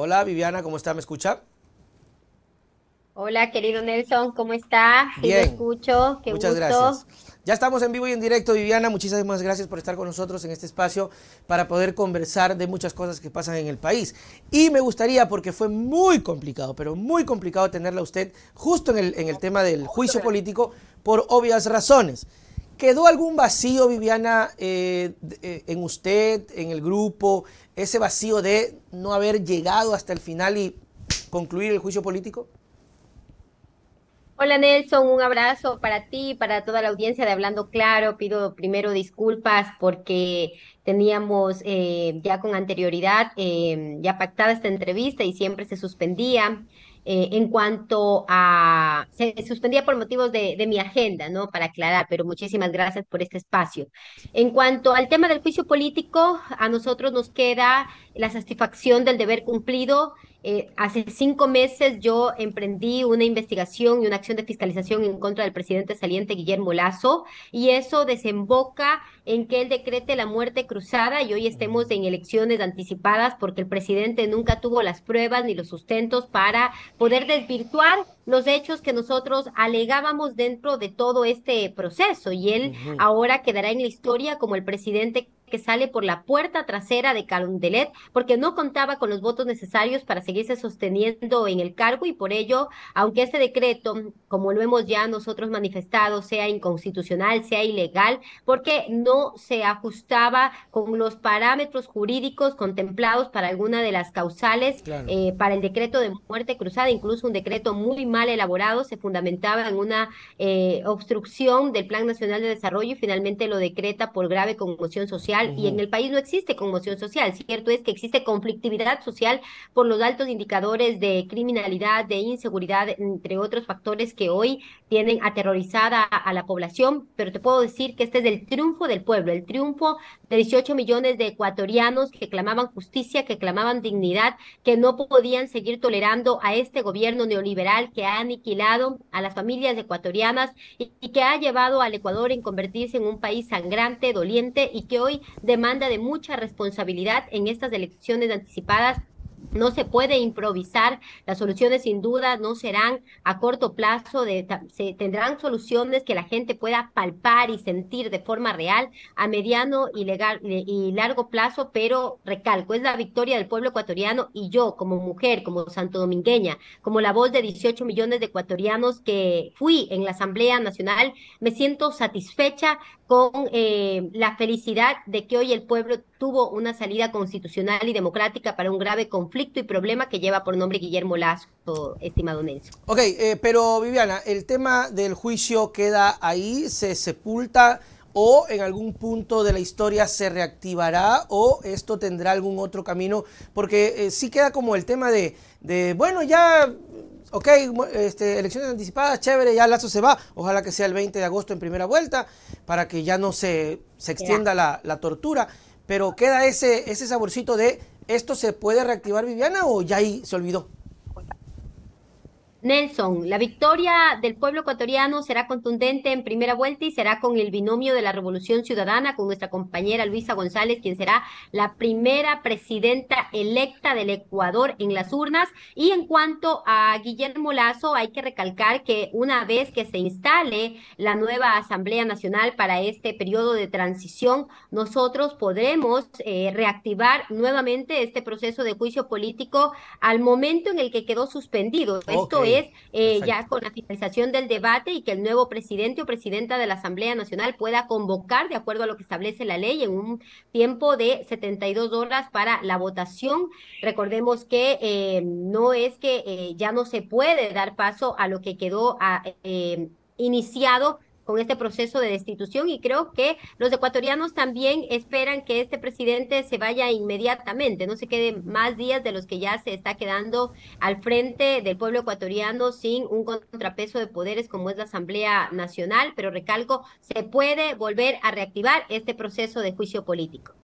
Hola Viviana, ¿cómo está? ¿Me escucha? Hola, querido Nelson, ¿cómo está? Bien. escucho. Qué Muchas gracias. Ya estamos en vivo y en directo, Viviana. Muchísimas gracias por estar con nosotros en este espacio para poder conversar de muchas cosas que pasan en el país. Y me gustaría, porque fue muy complicado, pero muy complicado tenerla usted justo en el tema del juicio político por obvias razones. ¿Quedó algún vacío, Viviana, eh, eh, en usted, en el grupo? ¿Ese vacío de no haber llegado hasta el final y concluir el juicio político? Hola Nelson, un abrazo para ti, para toda la audiencia de Hablando Claro. Pido primero disculpas porque teníamos eh, ya con anterioridad ya pactada esta entrevista y siempre se suspendía. Eh, en cuanto a, se suspendía por motivos de, mi agenda, ¿no? Para aclarar, pero muchísimas gracias por este espacio. En cuanto al tema del juicio político, a nosotros nos queda la satisfacción del deber cumplido eh, hace cinco meses yo emprendí una investigación y una acción de fiscalización en contra del presidente saliente Guillermo Lazo y eso desemboca en que él decrete la muerte cruzada y hoy estemos en elecciones anticipadas porque el presidente nunca tuvo las pruebas ni los sustentos para poder desvirtuar los hechos que nosotros alegábamos dentro de todo este proceso y él ahora quedará en la historia como el presidente que sale por la puerta trasera de Carondelet porque no contaba con los votos necesarios para seguirse sosteniendo en el cargo y por ello, aunque este decreto, como lo hemos ya nosotros manifestado, sea inconstitucional, sea ilegal, porque no se ajustaba con los parámetros jurídicos contemplados para alguna de las causales eh, para el decreto de muerte cruzada, incluso un decreto muy mal elaborado, se fundamentaba en una eh, obstrucción del Plan Nacional de Desarrollo y finalmente lo decreta por grave conmoción social y en el país no existe conmoción social. Cierto es que existe conflictividad social por los altos indicadores de criminalidad, de inseguridad, entre otros factores que hoy tienen aterrorizada a la población, pero te puedo decir que este es el triunfo del pueblo, el triunfo de 18 millones de ecuatorianos que clamaban justicia, que clamaban dignidad, que no podían seguir tolerando a este gobierno neoliberal que ha aniquilado a las familias ecuatorianas y que ha llevado al Ecuador en convertirse en un país sangrante, doliente y que hoy demanda de mucha responsabilidad en estas elecciones anticipadas no se puede improvisar, las soluciones sin duda no serán a corto plazo, se, tendrán soluciones que la gente pueda palpar y sentir de forma real a mediano y, y largo plazo, pero recalco, es la victoria del pueblo ecuatoriano y yo como mujer, como santo santodomingueña, como la voz de 18 millones de ecuatorianos que fui en la Asamblea Nacional, me siento satisfecha con eh, la felicidad de que hoy el pueblo tuvo una salida constitucional y democrática para un grave conflicto y problema que lleva por nombre Guillermo Lazo, estimado Nelson. Ok, eh, pero Viviana, ¿el tema del juicio queda ahí, se sepulta o en algún punto de la historia se reactivará o esto tendrá algún otro camino? Porque eh, sí queda como el tema de bueno, ya Ok, este, elecciones anticipadas, chévere, ya Lazo se va. Ojalá que sea el 20 de agosto en primera vuelta para que ya no se, se extienda la, la, tortura. Pero queda ese, ese saborcito de, ¿esto se puede reactivar Viviana o ya ahí se olvidó? Nelson, la victoria del pueblo ecuatoriano será contundente en primera vuelta y será con el binomio de la Revolución Ciudadana, con nuestra compañera Luisa González, quien será la primera presidenta electa del Ecuador en las urnas. Y en cuanto a Guillermo Lazo, hay que recalcar que una vez que se instale la nueva Asamblea Nacional para este periodo de transición, nosotros podremos eh, reactivar nuevamente este proceso de juicio político al momento en el que quedó suspendido. Esto eh, ya con la finalización del debate y que el nuevo presidente o presidenta de la Asamblea Nacional pueda convocar, de acuerdo a lo que establece la ley, en un tiempo de 72 horas para la votación. Recordemos que eh, no es que eh, ya no se puede dar paso a lo que quedó iniciado con este proceso de destitución y creo que los ecuatorianos también esperan que este presidente se vaya inmediatamente, no se quede más días de los que ya se está quedando al frente del pueblo ecuatoriano sin un contrapeso de poderes como es la Asamblea Nacional, pero recalco, se puede volver a reactivar este proceso de juicio político.